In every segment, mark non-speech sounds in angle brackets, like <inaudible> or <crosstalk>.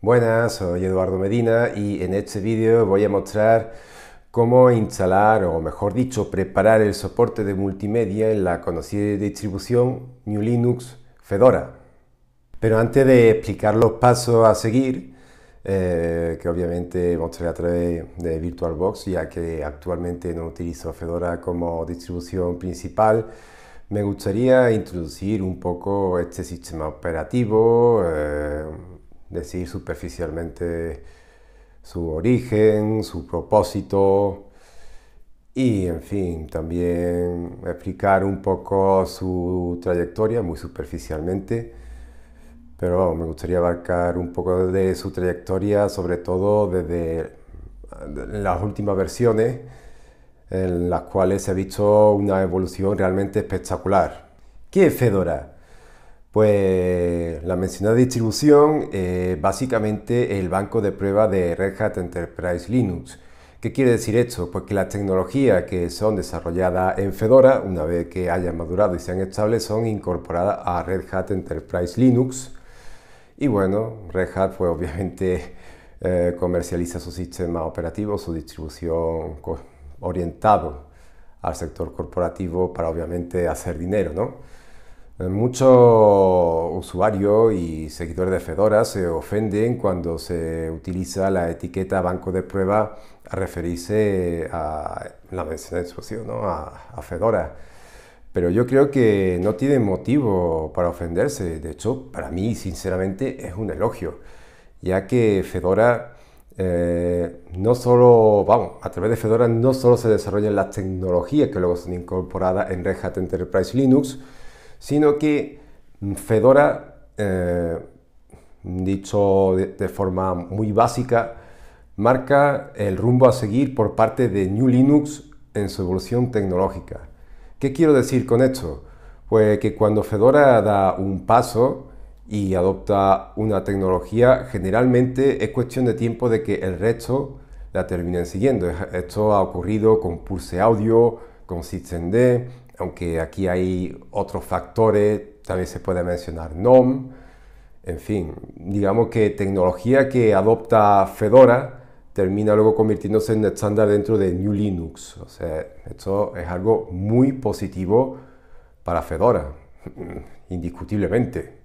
Buenas, soy Eduardo Medina y en este vídeo voy a mostrar cómo instalar o mejor dicho preparar el soporte de multimedia en la conocida distribución New Linux Fedora. Pero antes de explicar los pasos a seguir, eh, que obviamente mostraré a través de VirtualBox ya que actualmente no utilizo Fedora como distribución principal, me gustaría introducir un poco este sistema operativo. Eh, decir superficialmente su origen, su propósito y, en fin, también explicar un poco su trayectoria muy superficialmente. Pero me gustaría abarcar un poco de su trayectoria, sobre todo desde las últimas versiones, en las cuales se ha visto una evolución realmente espectacular. ¿Qué es Fedora? Pues la mencionada distribución, eh, básicamente el banco de prueba de Red Hat Enterprise Linux. ¿Qué quiere decir esto? Pues que las tecnologías que son desarrolladas en Fedora, una vez que hayan madurado y sean estables, son incorporadas a Red Hat Enterprise Linux. Y bueno, Red Hat pues obviamente <laughs> eh, comercializa su sistema operativo, su distribución orientado al sector corporativo para obviamente hacer dinero, ¿no? Eh, Muchos usuarios y seguidores de Fedora se ofenden cuando se utiliza la etiqueta banco de prueba a referirse eh, a la de exposición, ¿no? a, Fedora. Pero yo creo que no tiene motivo para ofenderse. De hecho, para mí, sinceramente, es un elogio, ya que Fedora eh, no solo, vamos, a través de Fedora no solo se desarrollan las tecnologías que luego son incorporadas en Red Hat Enterprise Linux, sino que Fedora, eh, dicho de, de, forma muy básica, marca el rumbo a seguir por parte de New Linux en su evolución tecnológica. ¿Qué quiero decir con esto? Pues que cuando Fedora da un paso y adopta una tecnología, generalmente es cuestión de tiempo de que el resto la terminen siguiendo. Esto ha ocurrido con Pulse Audio, con SystemD, aunque aquí hay otros factores, también se puede mencionar NOM, en fin, digamos que tecnología que adopta Fedora termina luego convirtiéndose en estándar dentro de New Linux. O sea, esto es algo muy positivo para Fedora, <laughs> indiscutiblemente.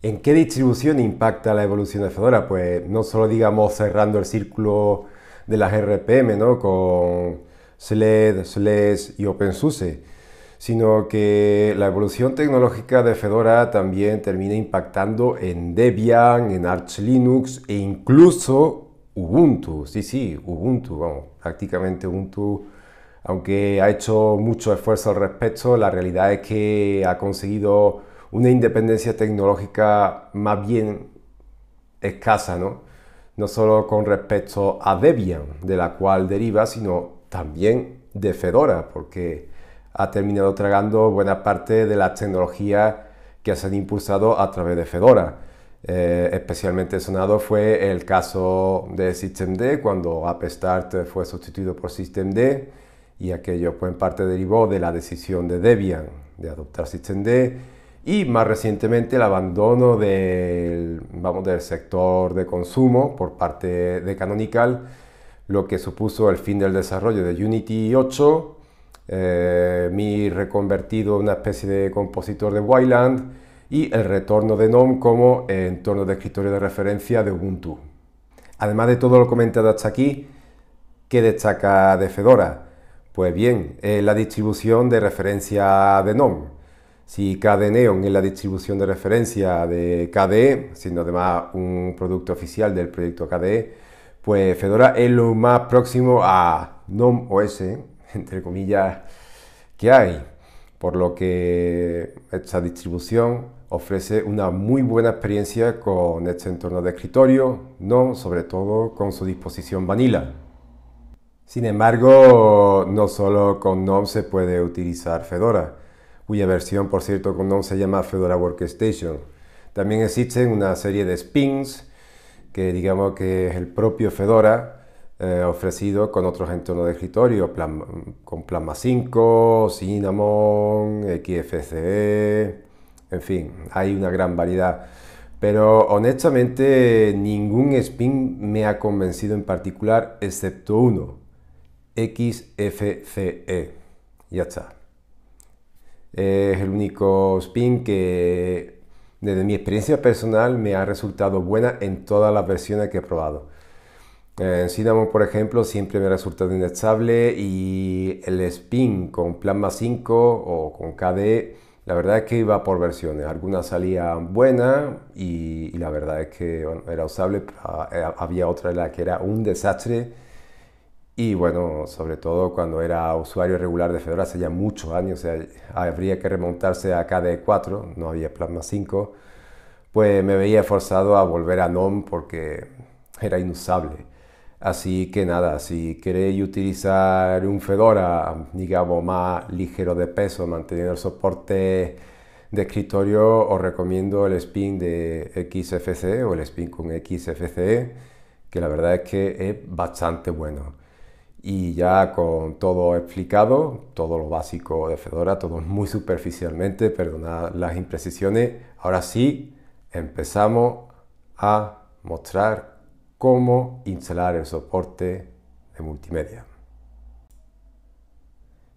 ¿En qué distribución impacta la evolución de Fedora? Pues no solo digamos cerrando el círculo de las RPM, ¿no? Con SLED, SLES y OpenSUSE, sino que la evolución tecnológica de Fedora también termina impactando en Debian, en Arch Linux e incluso Ubuntu. Sí, sí, Ubuntu, vamos, prácticamente Ubuntu. Aunque ha hecho mucho esfuerzo al respecto, la realidad es que ha conseguido una independencia tecnológica más bien escasa, ¿no? No solo con respecto a Debian, de la cual deriva, sino también de Fedora, porque ha terminado tragando buena parte de la tecnología que se han impulsado a través de Fedora. Eh, especialmente sonado fue el caso de systemd, cuando AppStart fue sustituido por systemd y aquello fue en parte derivó de la decisión de Debian de adoptar systemd y más recientemente el abandono del, vamos, del sector de consumo por parte de Canonical lo que supuso el fin del desarrollo de Unity 8, eh, mi reconvertido en una especie de compositor de Wayland y el retorno de GNOME como entorno de escritorio de referencia de Ubuntu. Además de todo lo comentado hasta aquí, ¿qué destaca de Fedora? Pues bien, eh, la distribución de referencia de GNOME. Si KDE Neon es la distribución de referencia de KDE, siendo además un producto oficial del proyecto KDE, pues Fedora es lo más próximo a GNOME OS, entre comillas, que hay. Por lo que esta distribución ofrece una muy buena experiencia con este entorno de escritorio, no sobre todo con su disposición vanilla. Sin embargo, no solo con GNOME se puede utilizar Fedora, cuya versión, por cierto, con GNOME se llama Fedora Workstation. También existen una serie de spins, que digamos que es el propio Fedora eh, ofrecido con otros entornos de escritorio, con Plasma 5, Cinnamon, XFCE, en fin, hay una gran variedad. Pero honestamente ningún spin me ha convencido en particular, excepto uno, XFCE. Ya está. Es el único spin que desde mi experiencia personal me ha resultado buena en todas las versiones que he probado. En eh, Cinnamon, por ejemplo, siempre me ha resultado inestable y el Spin con Plasma 5 o con KDE, la verdad es que iba por versiones. Algunas salían buenas y, la verdad es que era usable, eh, había otra la que era un desastre y bueno, sobre todo cuando era usuario regular de Fedora hace ya muchos años, o habría que remontarse a KDE4, no había Plasma 5, pues me veía forzado a volver a NOM porque era inusable. Así que nada, si queréis utilizar un Fedora, digamos, más ligero de peso, manteniendo el soporte de escritorio, os recomiendo el spin de XFCE o el spin con XFCE, que la verdad es que es bastante bueno y ya con todo explicado, todo lo básico de Fedora, todo <laughs> muy superficialmente, perdonad las imprecisiones, ahora sí empezamos a mostrar cómo instalar el soporte de multimedia.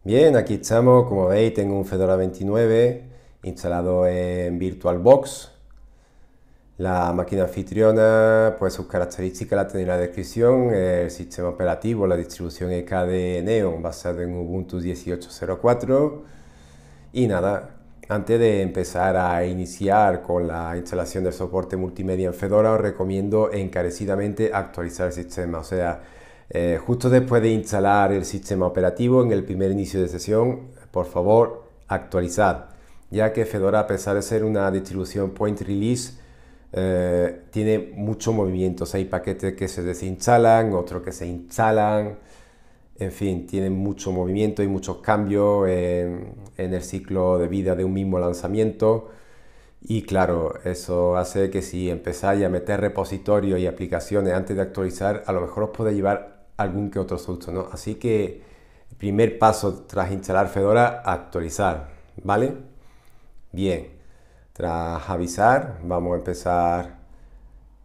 Bien, aquí estamos, como veis tengo un Fedora 29 instalado en VirtualBox, la máquina anfitriona, pues sus características la tenéis en la descripción, el sistema operativo, la distribución EK de Neon basada en Ubuntu 18.04 y nada, antes de empezar a iniciar con la instalación del soporte multimedia en Fedora os recomiendo encarecidamente actualizar el sistema, o sea, eh, justo después de instalar el sistema operativo en el primer inicio de sesión, por favor actualizad, ya que Fedora a pesar de ser una distribución point release eh, tiene muchos movimientos. Hay paquetes que se desinstalan, otros que se instalan. En fin, tiene mucho movimiento y muchos cambios en, en el ciclo de vida de un mismo lanzamiento. Y claro, eso hace que si empezáis a meter repositorios y aplicaciones antes de actualizar, a lo mejor os puede llevar algún que otro susto, ¿no? Así que el primer paso tras instalar Fedora, actualizar, ¿vale? Bien. Tras avisar, vamos a empezar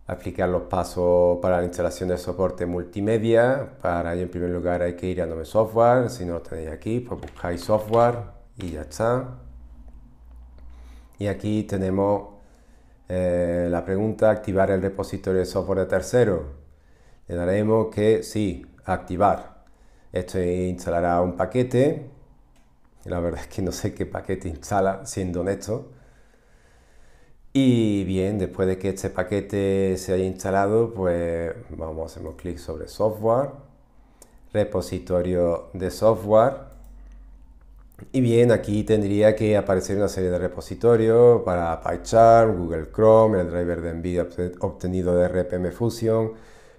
a explicar los pasos para la instalación de soporte multimedia. Para ello, en primer lugar, hay que ir a Nome Software. Si no lo tenéis aquí, pues buscáis software y ya está. Y aquí tenemos eh, la pregunta, activar el repositorio de software de tercero. Le daremos que sí, activar. Esto instalará un paquete. La verdad es que no sé qué paquete instala, siendo honesto. Y bien, después de que este paquete se haya instalado, pues vamos, hacemos clic sobre software, repositorio de software. Y bien, aquí tendría que aparecer una serie de repositorios para PyCharm, Google Chrome, el driver de NVIDIA obtenido de RPM Fusion,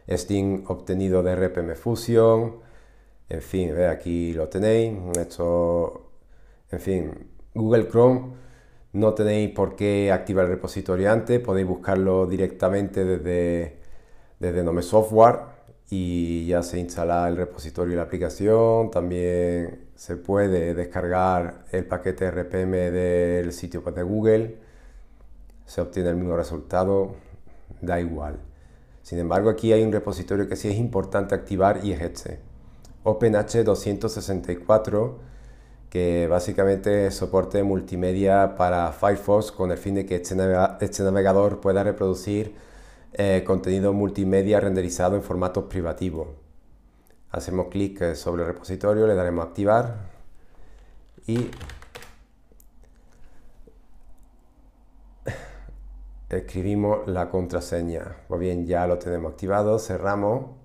Steam obtenido de RPM Fusion. En fin, aquí lo tenéis. Esto, en fin, Google Chrome no tenéis por qué activar el repositorio antes, podéis buscarlo directamente desde, desde Nome Software y ya se instala el repositorio y la aplicación. También se puede descargar el paquete RPM del sitio de Google. Se obtiene el mismo resultado, da igual. Sin embargo, aquí hay un repositorio que sí es importante activar y es este. OpenH264 que básicamente es soporte multimedia para Firefox con el fin de que este, este navegador pueda reproducir eh, contenido multimedia renderizado en formato privativos. Hacemos clic eh, sobre el repositorio, le daremos a activar y escribimos la contraseña. Pues bien, ya lo tenemos activado, cerramos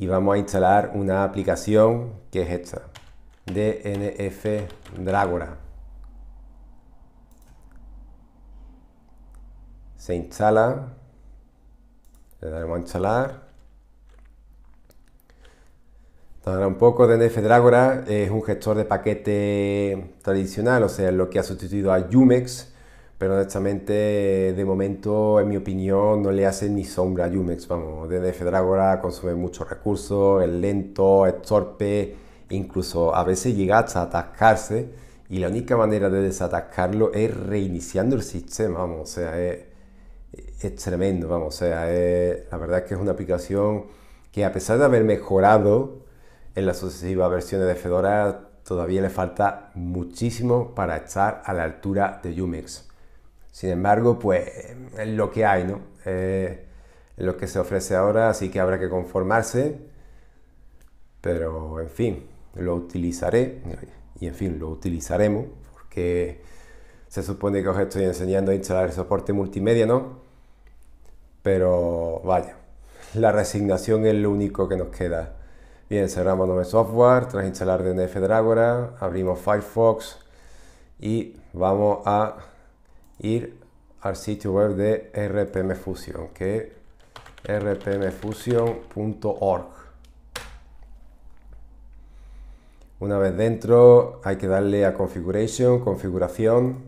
y vamos a instalar una aplicación que es esta, DNF Dragora. Se instala, le damos a instalar. Tardará un poco, DNF Dragora es un gestor de paquete tradicional, o sea, lo que ha sustituido a Yumex pero honestamente, de momento, en mi opinión, no le hace ni sombra a Yumex. Vamos, desde Dragora consume muchos recursos, es lento, es torpe, incluso a veces llega hasta atascarse. Y la única manera de desatascarlo es reiniciando el sistema, vamos, o sea, es, es tremendo, vamos, o sea, la verdad es que es una aplicación que a pesar de haber mejorado en las sucesivas versiones de Fedora, todavía le falta muchísimo para estar a la altura de Yumex. Sin embargo, pues es lo que hay, ¿no? Eh, es lo que se ofrece ahora, así que habrá que conformarse. Pero, en fin, lo utilizaré y, en fin, lo utilizaremos porque se supone que os estoy enseñando a instalar el soporte multimedia, ¿no? Pero, vaya, la resignación es lo único que nos queda. Bien, cerramos nuestro software, tras instalar DNF Dragora, abrimos Firefox y vamos a ir al sitio web de RPM Fusion, que rpmfusion.org. Una vez dentro hay que darle a configuration, configuración.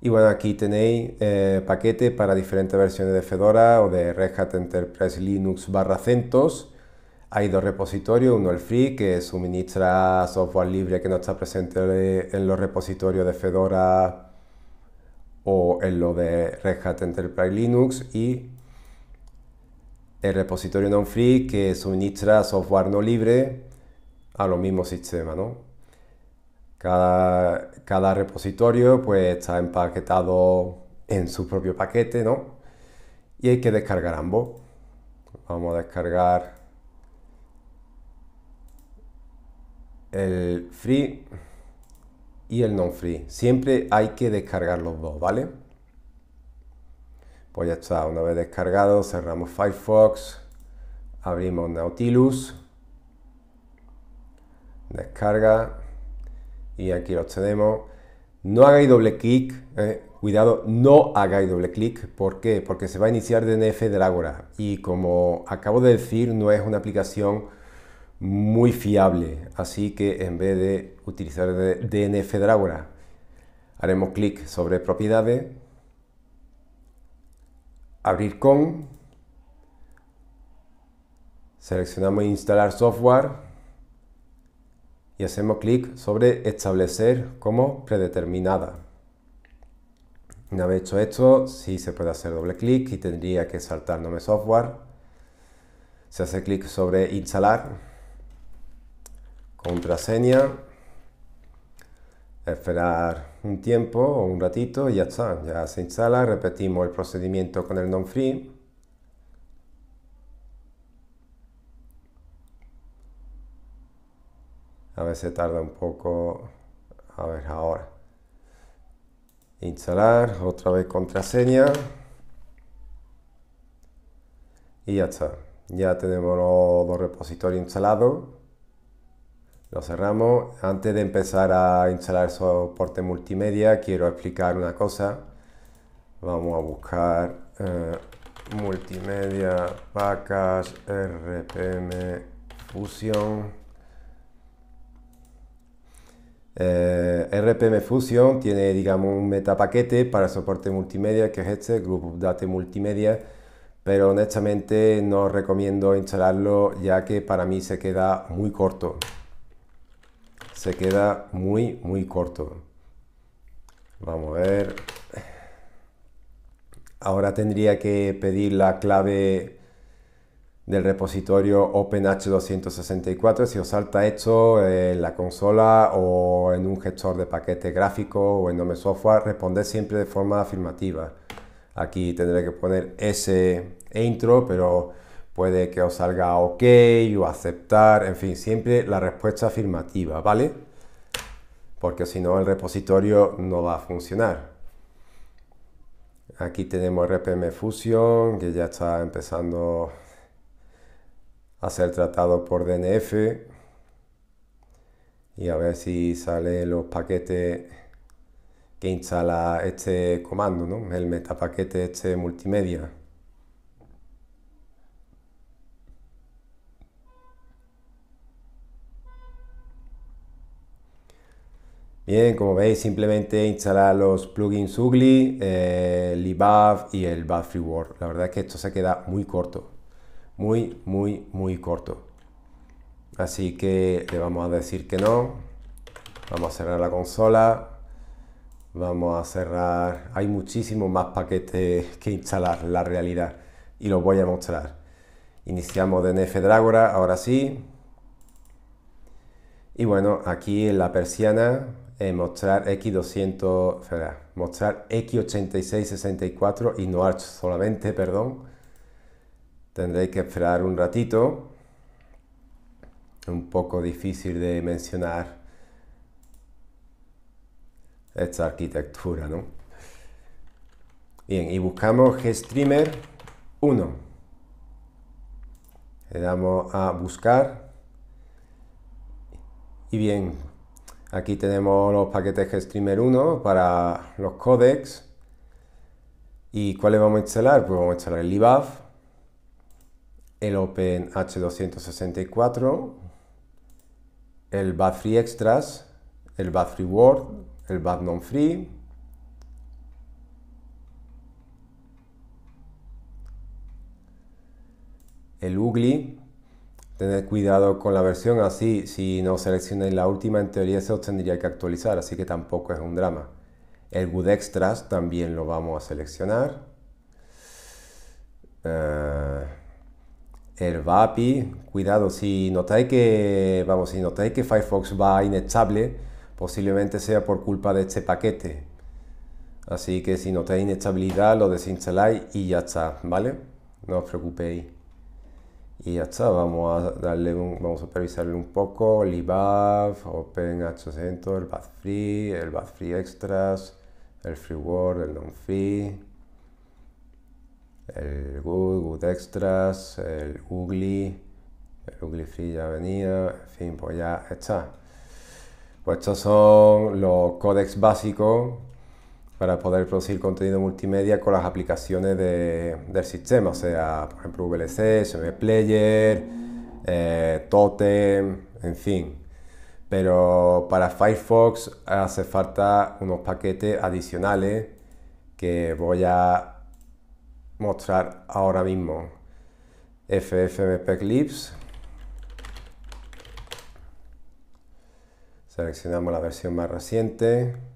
Y bueno, aquí tenéis eh, paquetes para diferentes versiones de Fedora o de Red Hat Enterprise Linux barra CentOS hay dos repositorios, uno el Free, que suministra software libre que no está presente en los repositorios de Fedora o en lo de Red Hat Enterprise Linux y el repositorio non-free que suministra software no libre a los mismos sistemas, ¿no? Cada, cada repositorio pues está empaquetado en su propio paquete, ¿no? Y hay que descargar ambos. Vamos a descargar el free y el non free. Siempre hay que descargar los dos, ¿vale? Pues ya está, una vez descargado, cerramos Firefox, abrimos Nautilus, descarga y aquí los tenemos. No hagáis doble clic, eh, cuidado, no hagáis doble clic. ¿Por qué? Porque se va a iniciar DNF del y como acabo de decir, no es una aplicación muy fiable. Así que en vez de utilizar DNF Dragora, haremos clic sobre propiedades, abrir con, seleccionamos instalar software y hacemos clic sobre establecer como predeterminada. Una vez hecho esto, si se puede hacer doble clic y tendría que saltar nombre software. Se hace clic sobre instalar contraseña, esperar un tiempo o un ratito y ya está, ya se instala, repetimos el procedimiento con el non-free. A veces tarda un poco, a ver ahora. Instalar, otra vez contraseña. Y ya está. Ya tenemos los dos repositorios instalados. Lo cerramos. Antes de empezar a instalar soporte multimedia, quiero explicar una cosa. Vamos a buscar eh, multimedia, package, RPM, fusion. Eh, RPM Fusion tiene, digamos, un metapaquete para soporte multimedia que es este, Group date Multimedia, pero honestamente no recomiendo instalarlo ya que para mí se queda muy corto se queda muy, muy corto. Vamos a ver. Ahora tendría que pedir la clave del repositorio OpenH264. Si os salta esto en la consola o en un gestor de paquete gráfico o en Nome Software, responded siempre de forma afirmativa. Aquí tendré que poner ese intro, pero Puede que os salga ok o aceptar, en fin, siempre la respuesta afirmativa, ¿vale? Porque si no el repositorio no va a funcionar. Aquí tenemos RPM Fusion, que ya está empezando a ser tratado por DNF. Y a ver si salen los paquetes que instala este comando, ¿no? El metapaquete este multimedia. Bien, como veis, simplemente instalar los plugins Ugly, Libav eh, el y el Buff Reward. La verdad es que esto se queda muy corto, muy, muy, muy corto. Así que le vamos a decir que no. Vamos a cerrar la consola. Vamos a cerrar. Hay muchísimos más paquetes <laughs> que instalar, la realidad. Y los voy a mostrar. Iniciamos DNF Dragora, ahora sí. Y bueno, aquí en la persiana eh, mostrar X200, mostrar X8664 y no Arch solamente, perdón. Tendréis que esperar un ratito. Un poco difícil de mencionar esta arquitectura, ¿no? Bien, y buscamos GStreamer 1. Le damos a buscar. Y bien, Aquí tenemos los paquetes GStreamer 1 para los codecs. ¿Y cuáles vamos a instalar? Pues vamos a instalar el IBAF, el OpenH264, el BAF Free Extras, el BAF Free Word, el BAF Non Free, el Ugly. Tened cuidado con la versión así, si no seleccionáis la última en teoría se os tendría que actualizar, así que tampoco es un drama. El good extras también lo vamos a seleccionar. Eh, el VAPI, cuidado, si notáis que, vamos, si notáis que Firefox va inestable, posiblemente sea por culpa de este paquete. Así que si notáis inestabilidad lo desinstaláis y ya está, ¿vale? No os preocupéis y ya está, vamos a darle vamos a supervisarle un poco, LibAv, OpenH100, el Bath Free, el Bath Free Extras, el Free Word, el Non Free, el Good, Good Extras, el Ugly, el Ugly Free ya venía, en fin, pues ya está. Pues estos son los códex básicos para poder producir contenido multimedia con las aplicaciones del sistema, o sea, por ejemplo, VLC, SM Player, eh, Totem, en fin. Pero para Firefox hace falta unos paquetes adicionales que voy a mostrar ahora mismo. FFmpeg Clips. Seleccionamos la versión más reciente.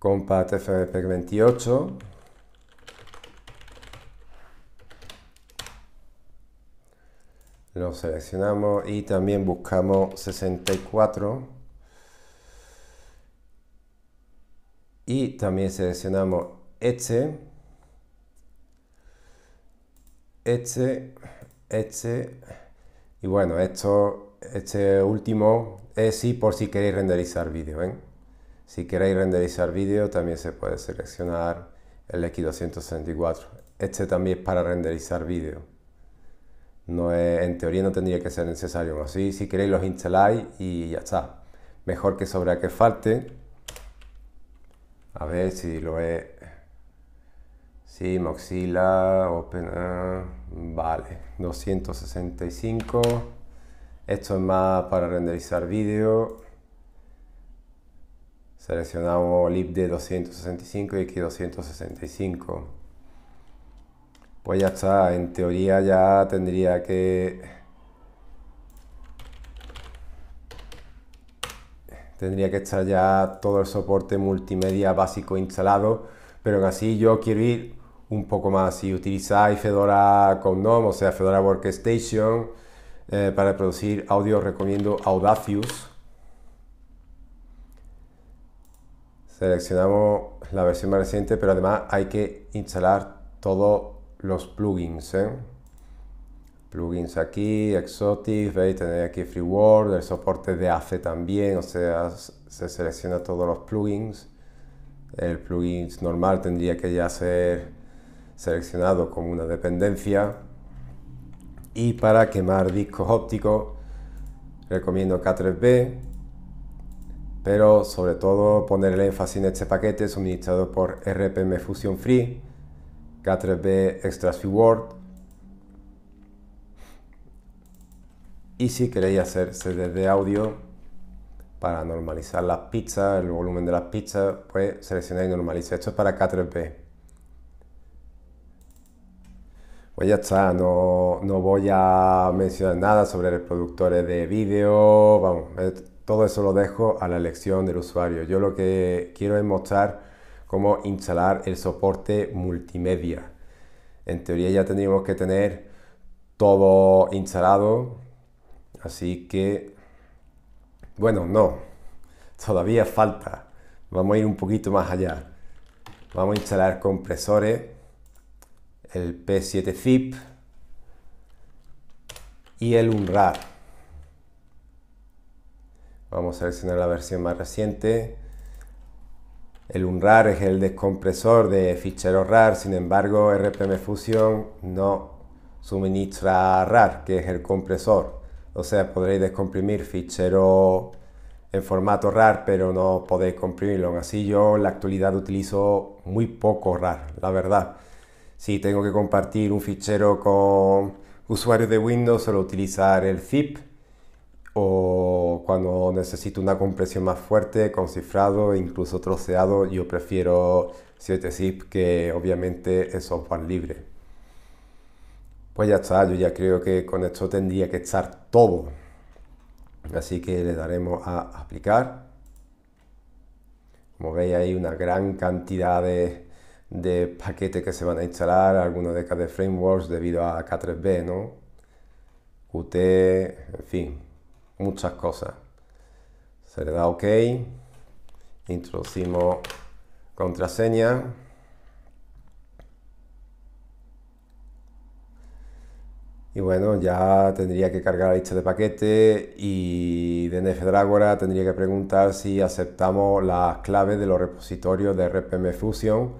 Compact per 28 lo seleccionamos y también buscamos 64 y también seleccionamos este este este y bueno esto este último es si por si queréis renderizar vídeo ¿ven? Si queréis renderizar vídeo, también se puede seleccionar el X264. Este también es para renderizar vídeo. No en teoría no tendría que ser necesario, así si queréis los instaláis y ya está. Mejor que sobre que falte. A ver si lo es. Sí, Moxila, Open. Ah, vale, 265. Esto es más para renderizar vídeo. Seleccionamos lib de 265 y X265. Pues ya está, en teoría ya tendría que... Tendría que estar ya todo el soporte multimedia básico instalado, pero así yo quiero ir un poco más. Si utilizáis Fedora con GNOME, o sea, Fedora Workstation, eh, para producir audio recomiendo Audacious Seleccionamos la versión más reciente, pero además hay que instalar todos los plugins. ¿eh? Plugins aquí, Exotic, veis, tenéis aquí Free World, el soporte de ACE también, o sea, se selecciona todos los plugins. El plugin normal tendría que ya ser seleccionado como una dependencia. Y para quemar discos ópticos, recomiendo K3B, pero sobre todo poner el énfasis en este paquete suministrado por RPM Fusion Free, K3B Extra Free Y si queréis hacer CDs de audio para normalizar las pizzas, el volumen de las pizzas, pues seleccionáis y normaliza. Esto es para K3B. Pues ya está, no, no voy a mencionar nada sobre reproductores de vídeo, vamos, todo eso lo dejo a la elección del usuario. Yo lo que quiero es mostrar cómo instalar el soporte multimedia. En teoría ya tenemos que tener todo instalado. Así que, bueno, no. Todavía falta. Vamos a ir un poquito más allá. Vamos a instalar compresores, el P7 zip y el UNRAR. Vamos a seleccionar la versión más reciente. El UnRAR es el descompresor de ficheros RAR, sin embargo RPM Fusion no suministra RAR, que es el compresor. O sea, podréis descomprimir fichero en formato RAR, pero no podéis comprimirlo. así, yo en la actualidad utilizo muy poco RAR, la verdad. Si tengo que compartir un fichero con usuarios de Windows, solo utilizar el zip o cuando necesito una compresión más fuerte con cifrado, incluso troceado, yo prefiero 7-zip que obviamente es software libre. Pues ya está, yo ya creo que con esto tendría que estar todo. Así que le daremos a aplicar. Como veis hay una gran cantidad de, paquetes que se van a instalar, algunos de cada frameworks debido a K3B, ¿no? Qt, en fin, muchas cosas. Se le da OK. Introducimos contraseña. Y bueno, ya tendría que cargar la lista de paquetes y DNF Dragora tendría que preguntar si aceptamos las claves de los repositorios de RPM Fusion.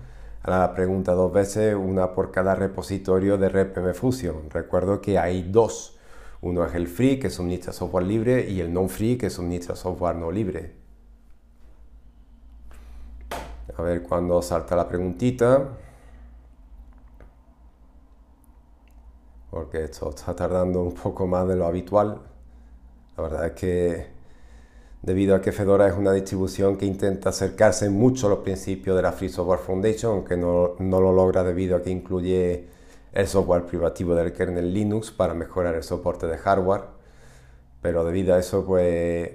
la pregunta dos veces, una por cada repositorio de RPM Fusion. Recuerdo que hay dos uno es el free, que suministra software libre, y el non-free, que suministra software no libre. A ver cuándo salta la preguntita. Porque esto está tardando un poco más de lo habitual. La verdad es que debido a que Fedora es una distribución que intenta acercarse mucho a los principios de la Free Software Foundation, aunque no, no lo logra debido a que incluye el software privativo del kernel Linux para mejorar el soporte de hardware, pero debido a eso, pues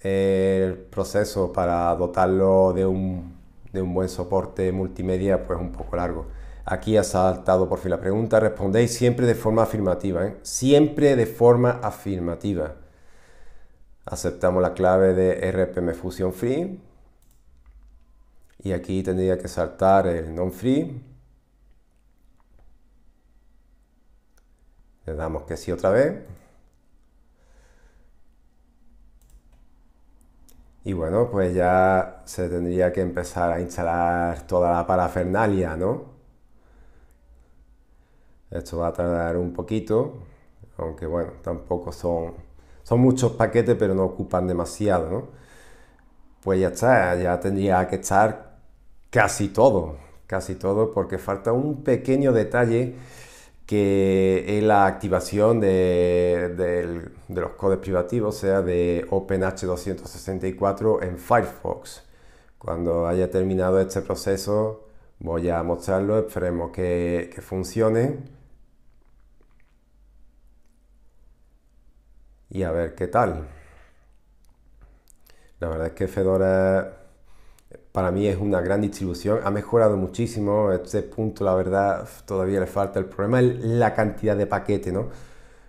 el proceso para dotarlo de un, de un buen soporte multimedia, pues un poco largo. Aquí ha saltado por fin la pregunta. Respondéis siempre de forma afirmativa. ¿eh? Siempre de forma afirmativa. Aceptamos la clave de RPM Fusion Free. Y aquí tendría que saltar el non-free Le damos que sí otra vez. Y bueno, pues ya se tendría que empezar a instalar toda la parafernalia, ¿no? Esto va a tardar un poquito, aunque bueno, tampoco son, son muchos paquetes, pero no ocupan demasiado, ¿no? Pues ya está, ya tendría que estar casi todo, casi todo, porque falta un pequeño detalle que es la activación de, los codes privativos, sea de OpenH264 en Firefox. Cuando haya terminado este proceso voy a mostrarlo, esperemos que, que funcione. Y a ver qué tal. La verdad es que Fedora para mí es una gran distribución. Ha mejorado muchísimo. Este punto, la verdad, todavía le falta. El problema es la cantidad de paquete, ¿no?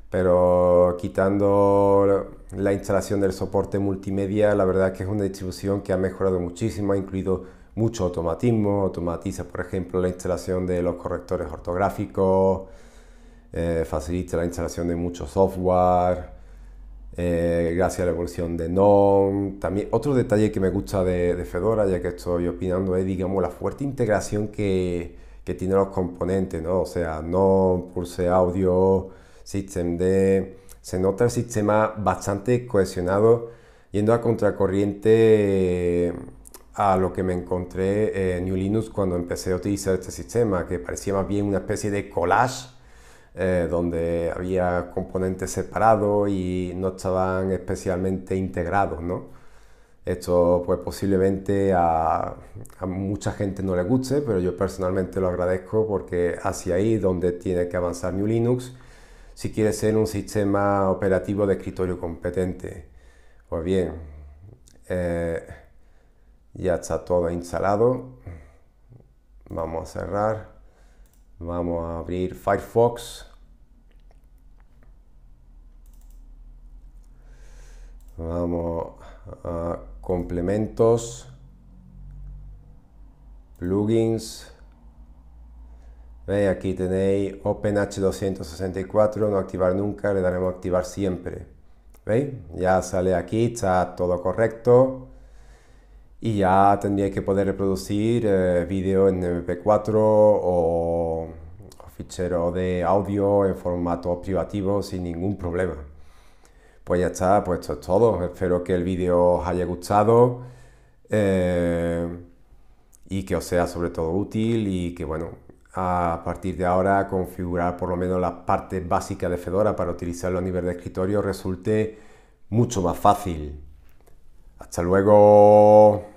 Pero quitando la instalación del soporte multimedia, la verdad que es una distribución que ha mejorado muchísimo. Ha incluido mucho automatismo. Automatiza, por ejemplo, la instalación de los correctores ortográficos. Eh, facilita la instalación de mucho software. Eh, gracias a la evolución de NOM. También otro detalle que me gusta de, Fedora, ya que estoy opinando, es digamos la fuerte integración que, que tiene los componentes, ¿no? O sea, NOM, Pulse Audio, SystemD. Se nota el sistema bastante cohesionado, yendo a contracorriente eh, a lo que me encontré eh, en New Linux cuando empecé a utilizar este sistema, que parecía más bien una especie de collage eh, donde había componentes separados y no estaban especialmente integrados, Esto pues posiblemente a, mucha gente no le guste, pero yo personalmente lo agradezco porque hacia ahí donde tiene que avanzar New Linux si quiere ser un sistema operativo de escritorio competente. Pues bien, eh, ya está todo instalado. Vamos a cerrar. Vamos a abrir Firefox. Vamos a complementos, plugins. veis aquí tenéis OpenH264, no activar nunca, le daremos activar siempre. ¿Veis? Ya sale aquí, está todo correcto. Y ya tendría que poder reproducir eh, vídeo en MP4 o de audio en formato privativo sin ningún problema. Pues ya está, pues esto es todo. Espero que el vídeo os haya gustado eh, y que os sea sobre todo útil y que bueno, a partir de ahora configurar por lo menos las partes básicas de Fedora para utilizarlo a nivel de escritorio resulte mucho más fácil. Hasta luego.